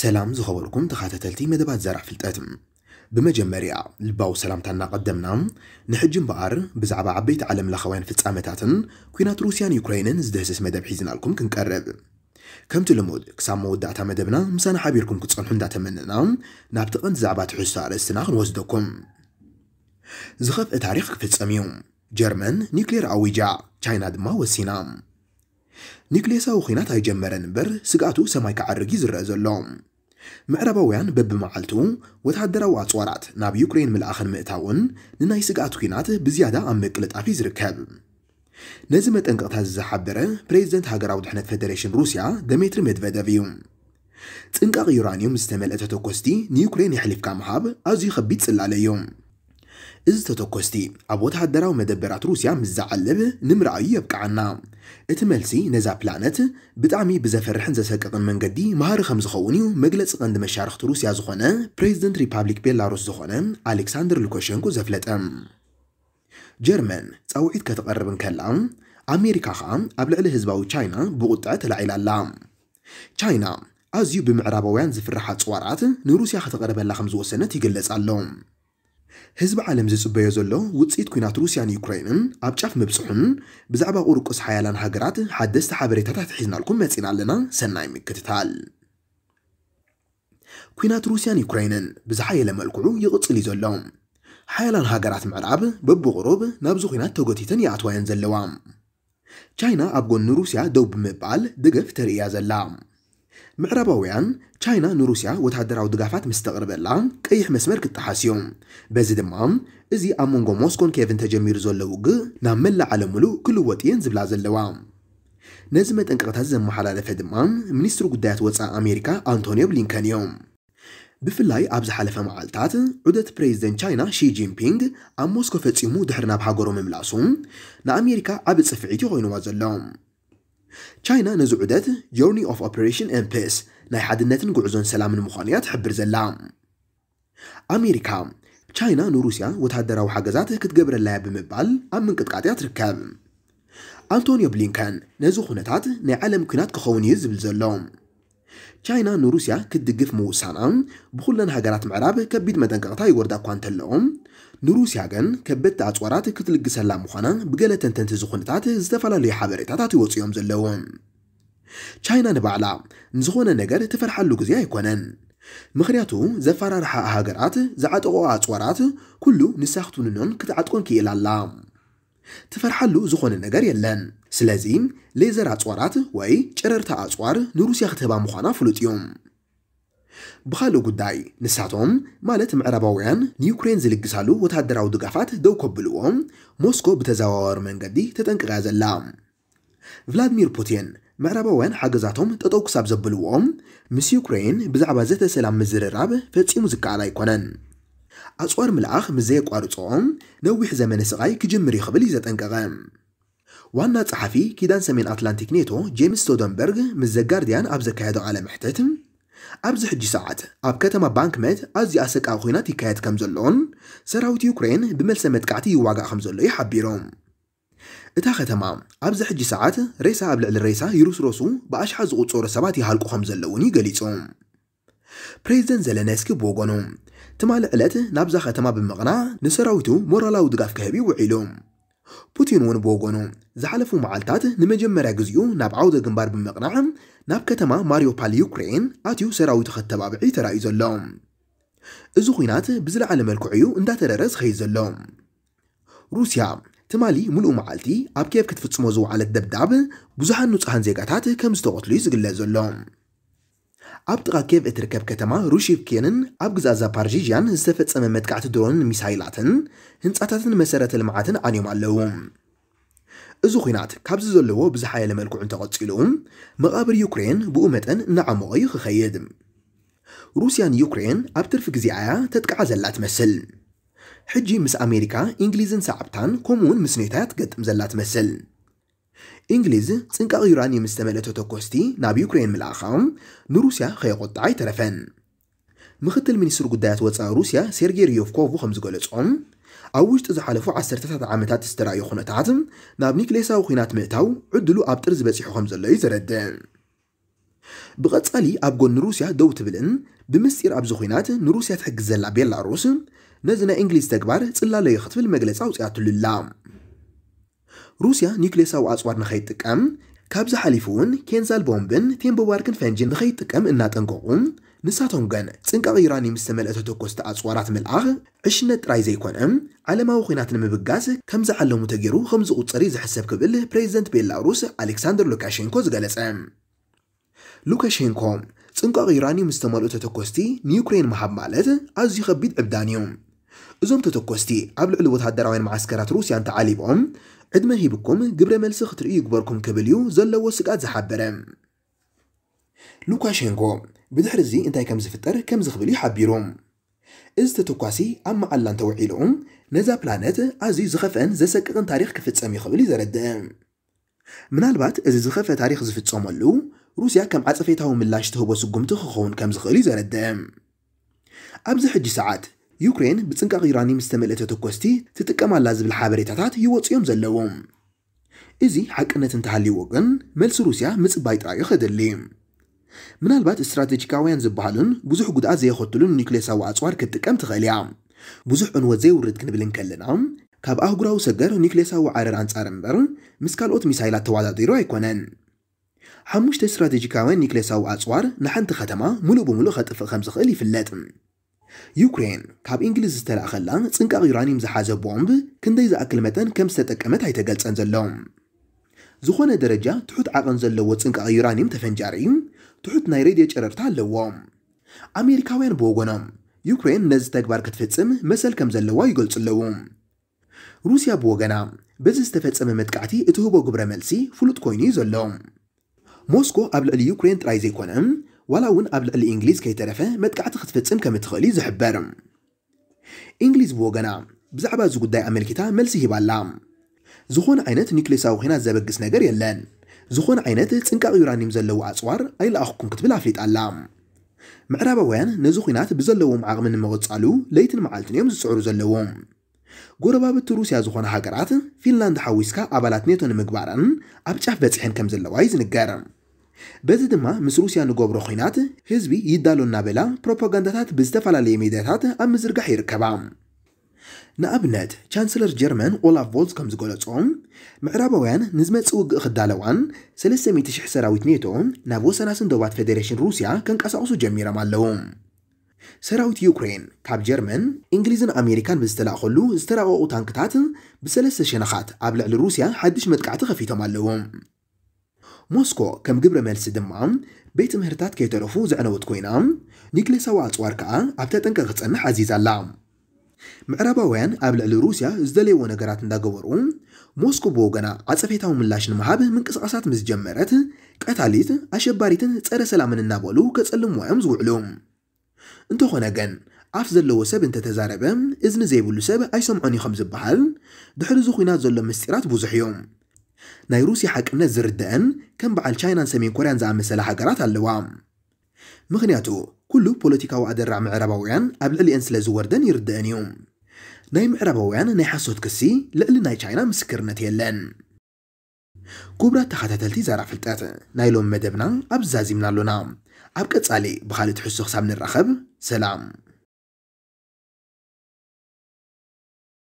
ሰላም ዝኸበልኩም ተኸታተልቲ መደባት ዘራሕፍልጠት ብመጀመርያ ልባዊ ሰላምታና ቀደምና ንሕጂ እምበኣር ብዛዕባ ዓበይቲ ዓለም ለኸውያን ፍጻመታትን ኩናት ሩስያን ዩክራይንን ዝደህስስ መደብ ሒዝናልኩም ክንቀርብ ከምቲ ልሙድ ክሳብ መወዳእታ መደብና ምሳና ሓቢርኩም ክጸንሑ እንዳተመንና ናብቲ ቀንዲ ዛዕባ ትሕዝቶ ኣርእስትና ክንወስደኩም ዝኸፍአ ታሪክ ክፍጸም እዩ ጀርመን ኒውክሌር ኣዊጃ ቻይና ድማ ወሲና ንክሌሳዊ ኺናት ኣይጀመረን እምበር ስጋኣቱ ሰማይ ክዓርግ እዩ ዝረአ ዘሎ ምዕራባውያን በብመዓልቱ ወተሃደራዊ ኣፅዋራት ናብ ዩክሬን ምልኣኽን ምእታውን ንናይ ስጋኣቱ ኺናት ብዝያዳ ኣብ ምቅልጣፍ እዩ ዝርከብ ነዚ መጠንቀቕታት ዝሓበረ ፕሬዚደንት ሃገራዊ ድሕነት ፌደሬሽን ሩስያ ደሜትሪ ሜድቨደቭ እዩ ጥንቃቕ ዩራኒየም ዝተመልአ ተተኮስቲ ንዩክሬን የሕሊፍካ ምሃብ ኣዝዩ ከቢድ ጽላለ እዩ እዚ ተተኮስቲ ኣብ ወተሃደራዊ መደበራት ሩስያ ምስ ዝዓለበ ንምርኣዩ የብቅዓና እቲ መልሲ ነዛ ፕላነት ብጣዕሚ ብዘፈርሕን ዘሰቅቕን መንገዲ መሃሪ ከም ዝኸውን እዩ መግለፂ ቀንዲ መሻርክቲ ሩስያ ዝኾነ ፕሬዚደንት ሪፓብሊክ ቤላሩስ ዝኾነ ኣሌክሳንደር ሉካሸንኮ ዘፍለጠ ጀርመን ፃውዒት ከተቐርብ ንከላ ኣሜሪካ ከዓ ኣብ ልዕሊ ህዝባዊ ቻይና ብቁጣዕ ተላዒላ ኣላ ቻይና ኣዝዩ ብምዕራባውያን ዝፍርሓ ፅዋራት ንሩስያ ከተቐርበላ ከም ዝወሰነት ይግለጽ ኣሎ ህዝቢ ዓለም ዝፅበዮ ዘሎ ውፅኢት ኩናት ሩስያን ዩክራይንን ኣብ ጫፍ ምብፅሑን ብዛዕባ ቁርቁስ ሓያላን ሃገራት ሓደስቲ ሓበሬታታት ሒዝናልኩም መፂና ኣለና ሰናይ ምክትታል ኩናት ሩስያን ዩክራይንን ብዝሓየለ መልክዑ ይቕፅል እዩ ዘሎ ሓያላን ሃገራት ምዕራብ በብቕሩብ ናብዚ ኩናት ተጎቲተን ይኣትዋየን ዘለዋ ቻይና ኣብ ጎኒ ሩስያ ደው ብምባል ድገፍ ተርእያ ዘላ ምዕራባውያን ቻይና ንሩስያ ወታደራዊ ድጋፋት ምስ ተቕርበላ ቀይሕ መስመር ክጠሓስ እዮም በዚ ድማ እዚ ኣብ መንጎ ሞስኮን ኬቭን ተጀሚሩ ዘሎ ውግእ ናብ መላእ ዓለም ሙሉእ ክልወጥ እየን ዝብላ ዘለዋ ነዚ መጠንቀቕታት ዘመሓላለፈ ድማ ሚኒስትሪ ጉዳያት ወፃኢ ኣሜሪካ ኣንቶኒዮ ብሊንከን እዮም ብፍላይ ኣብ ዝሓለፈ መዓልትታት ዑደት ፕሬዚደንት ቻይና ሺ ጂንፒንግ ኣብ ሞስኮ ፈጺሙ ድሕሪ ናብ ሃገሮ ምምላሱ ንኣሜሪካ ዓብ ጽፍዒት ይኮይኑዋ ዘሎ ቻይና ነዚ ዑደት ጆርኒ ኦፍ ኦፐሬሽን ኤምፒስ ናይ ሓድነትን ጉዕዞን ሰላምን ምዃኑ እያ ትሕብር ዘላ ኣሜሪካ ቻይና ንሩስያ ወታደራዊ ሓገዛት ክትገብረላያ ብምባል ኣብ ምንቅጥቃጥ እያ ትርከብ ኣንቶኒዮ ብሊንከን ነዚ ኩነታት ናይ ዓለም ኩናት ክኸውን እዩ ዝብል ዘሎ ቻይና ንሩስያ ክትድግፍ ምውሳና ብኩለን ሃገራት ምዕራብ ከቢድ መጠንቀቕታ ይወርዳ እኳ እንተለዎም ንሩስያ ገን ከበድቲ ኣፅዋራት ክትልግሰላ ምዃና ብገለ ተንተንቲ ዝኹነታት ዝተፈላለዩ ሓበሬታታት ይወፁ እዮም ዘለዉ ቻይና ንባዕላ ንዝኾነ ነገር ትፈርሓሉ ግዜ ኣይኮነን ምክንያቱ ዘፈራርሓ ሃገራት ዝዓጠቆ ኣፅዋራት ኩሉ ንሳኽትንኖን ክትዓጥቆን ክኢላ ኣላ ትፈርሓሉ ዝኾነ ነገር የለን ስለዚ ሌዘር ኣፅዋራት ወይ ጨረርታ ኣፅዋር ንሩስያ ክትህባ ምዃና ፍሉጥ እዩ ብኻልእ ጉዳይ ንሳቶም ማለት ምዕራባውያን ንዩክሬን ዝልግሳሉ ወታደራዊ ድጋፋት ደው ከብልዎም ሞስኮ ብተዘዋዋሪ መንገዲ ተጠንቅቃ ዘላ ቭላድሚር ፑቲን ምዕራባውያን ሓገዛቶም ጠጠው ክሳብ ዘብልዎም ምስ ዩክሬን ብዛዕባ ዘተሰላም ምዝርራብ ፈጺሙ ዝከኣል ኣይኮነን ኣፅዋር ምልኣኽ ምስ ዘየቋርፅኦም ነዊሕ ዘመነ ስቓይ ክጅምር ይኽብል እዩ ዘጠንቀቐ ዋና ጸሓፊ ኪዳን ሰሜን ኣትላንቲክ ኔቶ ጄምስ ስቶደንበርግ ምስ ዘጋርድያን ኣብ ዘካየደው ዓለም ሕተት أبز حجي ساعات أب كتما بانك ميت أزي أسك أخوينا كايت كمزلون سراوت يوكرين بملسة متكعتي يواغا خمزلو يحبيرون إتاخة تمام أبز حجي ساعات ريسا أبلع للريسا يروس روسو بأش حزقو تصور سباتي هالكو خمزلوني قليتون بريزدن زلنسكي بوغنون تما قلت نابزا ختما بمغنا نسراوتو مورالاو دقاف كهبي وعيلوم ፑቲን እውን ብወገኑ ዝሓለፉ መዓልትታት ንመጀመርያ ግዜኡ ናብ ዓውደ ግንባር ብምቕናዕ ናብ ከተማ ማሪዮፓል ዩክሬን ኣትዩ ሰራዊቱ ከተባብዒ ተራእዩ ዘሎ እዚ ኩናት ብዝለዓለ መልክዑ እዩ እንዳተረረ ዝኸይድ ዘሎ ሩስያ ትማሊ ሙሉእ መዓልቲ ኣብ ኬብ ክትፍጽሞ ዝውዓለት ደብዳብ ብዙሓት ንጹሓን ዜጋታት ከም ዝተቖትሉ እዩ ዝግለጽ ዘሎ اب تراكيف اتركب كتما روشيف كينن اب غزازا بارجيجيان استفت سمم متقعت درون ميسايلاتن هنساتاتن مسارات المعاتن عانيوم اللوم ازو خينات كابز زلوو بزحايا لملكو انتغط سيلوم مقابر يوكرين بقومتن نعموغي خخيد روسيان يوكرين اب ترفق زيعايا تتقع زلات مسل حجي مس امريكا انجليزن سعبتان كومون مسنيتات قد مزلات مسل إنجليز تنكا يورانيوم استملته تكوستي ناب يوكرين ملاخام نروسيا خيقطعي ترفن مختل منيستر قدات وطا روسيا سيرجي ريوفكوف وخمس قلصهم ኣብ ውሽጢ ዝሓለፉ ዓሰርተታት ዓመታት ዝተራእዩ ኩነታት ናብ ኒክሌሳዊ ኩናት ምእታው ዕድሉ ኣብ ጥር ዝበፂሑ ከም ዘሎ እዩ ዘረድእ ብቐጻሊ ኣብ ጎኒ ሩስያ ደው ትብልን ብምስጢር ኣብዚ ኩናት ንሩስያ ትሕግዝ ዘላ ቤላሩስ ነዚ ናይ እንግሊዝ ተግባር ጽላለዩ ክትብል መግለፂ ኣውፅኣትሉላ روسيا نيكليس أو أسوار نخيت كم كابز حليفون كنزال بومبن تيم بواركن فنجن نخيت كم إنها تنقوم نساتهم جن تنقى إيراني مستمل أتوتوكوست أسوارات من الآخر عشنة راي زيكون على ما وخينات نم بجاز كم زعل لهم تجرو خمس قطريز بريزنت بيلاروس ألكسندر لوكاشينكو زجلس أم لوكاشينكو تنقى إيراني مستمل أتوتوكوستي نيوكرين محب مالته أزي خبيد أبدانيوم እዞም ተተኮስቲ ኣብ ልዕሊ ወታደራውያን ማዓስከራት ሩስያን ተዓሊቦም ዕድመ ሂብኩም ግብረ መልሲ ክትርኢ ይግበርኩም ክብል እዩ ዘለዎ ስጋት ዝሓበረ ሉካሸንኮ ብድሕሪ እዚ እንታይ ከም ዝፍጠር ከም ዝኽብል እዩ ሓቢሩ እዚ ተተኳሲ ኣብ መዓላ እንተውዒሉ ነዛ ፕላነት ኣዝዩ ዝኸፍአን ዘሰቅቕን ታሪክ ክፍጸም ይኽእል እዩ ዘረድእ ምናልባት እዚ ዝኸፍአ ታሪክ ዝፍጸመሉ ሩስያ ከም ዓፀፌታዊ ምላሽ ትህቦ ስጉምቲ ክኸውን ከም ዝኽእል እዩ ዘረድእ ኣብዚ ሕጂ ሰዓት يوكرين بتنقاق إيراني مستملئ تتكوستي تتكام على زبل حابريتاتات يوطيهم زلوهم إزي حق أن تنتهالي وقن ملس روسيا مصبايت راي خدلي ምናልባት እስትራቴጂካውያን ዝበሃሉን ብዙሕ ጉድኣት ዘየኸትሉን ኒውክሌሳዊ ኣፅዋር ክትጥቀም ትኽእል እያ ብዙሕ ዕንወት ዘይውርድ ክንብልን ከለና ካብ ኣህጉራዊ ሰገር ኒውክሌሳዊ ዓረር ኣንጻር እምበር ምስ ካልኦት ሚሳይላት ተወዳዲሩ ኣይኮነን ሓሙሽተ እስትራቴጂካውያን ኒውክሌሳዊ ኣፅዋር ንሓንቲ ከተማ ሙሉእ ብሙሉእ ከጥፍእ ከም ዝኽእል ይፍለጥ ዩክሬን ካብ እንግሊዝ ዝተላእኸላ ፅንቃቕ ዩራኒየም ዝሓዘ ቦምብ ክንደይ ዝኣክል መጠን ከም ዝተጠቀመት ኣይተገልፀን ዘሎ ዝኾነ ደረጃ ትሑት ዓቐን ዘለዎ ፅንቃቕ ዩራኒየም ተፈንጃሪ ትሑት ናይ ሬድዮ ጨረርታ ኣለዎ ኣሜሪካውያን ብወገኖም ዩክሬን ነዚ ተግባር ክትፍፅም መሰል ከም ዘለዋ ይገልጹ ኣለዉ ሩስያ ብወገና በዚ ዝተፈጸመ መጥቃዕቲ እትህቦ ግብረ መልሲ ፍሉጥ ኮይኑ እዩ ዘሎ ሞስኮ ኣብ ልዕሊ ዩክሬን ጥራይ ዘይኮነ ዋላ እውን ኣብ ልዕሊ እንግሊዝ ከይተረፈ መጥቃዕቲ ክትፍፅም ከም እትኽእል እዩ ዝሕበር እንግሊዝ ብወገና ብዛዕባ እዚ ጉዳይ ኣመልኪታ መልሲ ሂባላ ዝኾነ ዓይነት ኒውክሌሳዊ ኩናት ዘበግስ ነገር የለን ዝኾነ ዓይነት ፅንቃቕ ዩራኒም ዘለዎ ኣፅዋር ኣይለኣኽኩም ክትብል ኣፍሊጣላ ምዕራባውያን ነዚ ኩናት ብዘለዎም ዓቕሚ ንምቕፃሉ ለይትን መዓልትን እዮም ዝፅዕሩ ዘለዎም ጎረባብቲ ሩስያ ዝኾነ ሃገራት ፊንላንድ ሓዊስካ ኣባላት ኔቶ ንምግባርን ኣብ ጫፍ በፂሐን ከም ዘለዋ እዩ ዝንገር በዚ ድማ ምስ ሩስያ ንገብሮ ኮይናት ህዝቢ ይዳሎ እናበላ ፕሮፓጋንዳታት ብዝተፈላለየ ሜድያታት ኣብ ምዝርጋሕ ይርከባ ንኣብነት ቻንስለር ጀርመን ኦላፍ ቮልስ ከም ዝገለጾም ምዕራባውያን ንዝመፅ ውግእ ክዳለዋን 300,000 ሰራዊት ኔቶ ናብ ወሰናስን ደባት ፌደሬሽን ሩስያ ከንቀሳቅሱ ጀሚሮም ኣለዉ ሰራዊት ዩክሬን ካብ ጀርመን እንግሊዝን ኣሜሪካን ብዝተላእኸሉ ዝተራቐቑ ታንክታት ብሰለስተ ሸነኻት ኣብ ልዕሊ ሩስያ ሓድሽ መጥቃዕቲ ከፊቶም ኣለዉ ሞስኮ ከም ግብሪ መልሲ ድማ ቤት ምህርታት ከይተረፉ ዘዕነወት ኮይና ኒክሌሳዊ ኣፅዋር ከዓ ኣብ ተጠንቀ ክትፀንሕ ኣዚዛ ኣላ ምዕራባውያን ኣብ ልዕሊ ሩስያ ዝደለይዎ ነገራት እንዳገበሩ ሞስኮ ብወገና ዓፀፌታዊ ምላሽ ንምሃብ ምንቅስቃሳት ምስ ጀመረት ቀታሊት ኣሸባሪትን ፀረ ሰላምን እናበሉ ከፀልምዎ እዮም ዝውዕሉ እንተኾነ ግን ኣፍ ዘለዎ ሰብ እንተተዛረበ እዝኒ ዘይብሉ ሰብ ኣይሰምዖን እዩ ከም ዝበሃል ድሕሪ ዝኹናት ዘሎ ምስጢራት ብዙሕ እዮም ناي روسي حق امنا زردان كان بعال چاينا سمين كوريان زعام مسلا حقرات اللوام مغنياتو كلو بوليتيكا وادرع معرباويان قبل اللي انسلا زوردان يردان يوم ناي معرباويان ناي حسود كسي لقل ناي چاينا مسكرنات يلان كوبرا تخاتا تلتي زارع فلتات ناي لوم مدبنا ابزازي منالونا ابكت علي بخالي تحسو خسام الرخب سلام